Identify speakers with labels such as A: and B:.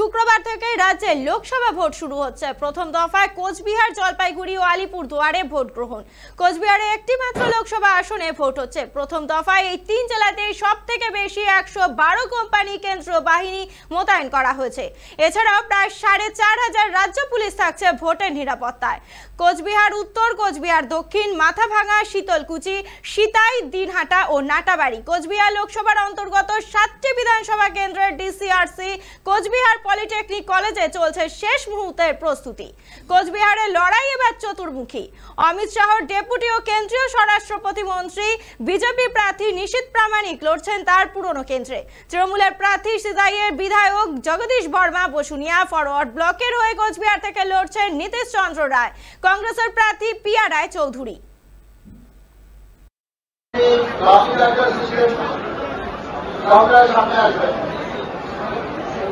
A: শুক্রবার থেকে রাজ্যে লোকসভা ভোট শুরু হচ্ছে প্রথম দফায় কোচবিহার জলপাইগুড়ি ও আলিপুর দুয়ারে ভোট গ্রহণ কোচবিহারে একটি মাত্র লোকসভা আসনে ভোট হচ্ছে প্রথম দফায় এই তিন জেলাতেই সব থেকে বেশি একশো বারো কোম্পানি কেন্দ্র বাহিনী মোতায়েন করা হয়েছে এছাড়াও প্রায় সাড়ে চার হাজার রাজ্য পুলিশ থাকছে ভোটের নিরাপত্তায় কোচবিহার উত্তর কোচবিহার দক্ষিণ মাথাভাঙা শীতলকুচি সিতাই দিনহাটা ও নাটাবাড়ি কোচবিহার লোকসভার অন্তর্গত সাতটি বিধানসভা কেন্দ্রের ডিসিআরসি কোচবিহার পলিটেকনিক কলেজে চলছে শেষ মুহূর্তের প্রস্তুতি কোচবিহারে লড়াই এবার চতুর্মুখী অমিত শাহর ডেপুটি ও কেন্দ্রীয় স্বরাষ্ট্র প্রতিমন্ত্রী বিজেপি প্রার্থী নিশীত প্রামাণিক লড়ছেন তার পুরনো কেন্দ্রে তৃণমূলের প্রার্থী সিদাইয়ের বিধায়ক জগদীশ বর্মা বসুনিয়া ফরওয়ার্ড ব্লকের হয়ে কোচবিহার থেকে লড়ছেন নীতিশ চন্দ্র রায় কংগ্রেসের প্রার্থী পিয়া রায় চৌধুরী
B: সামনে আসবে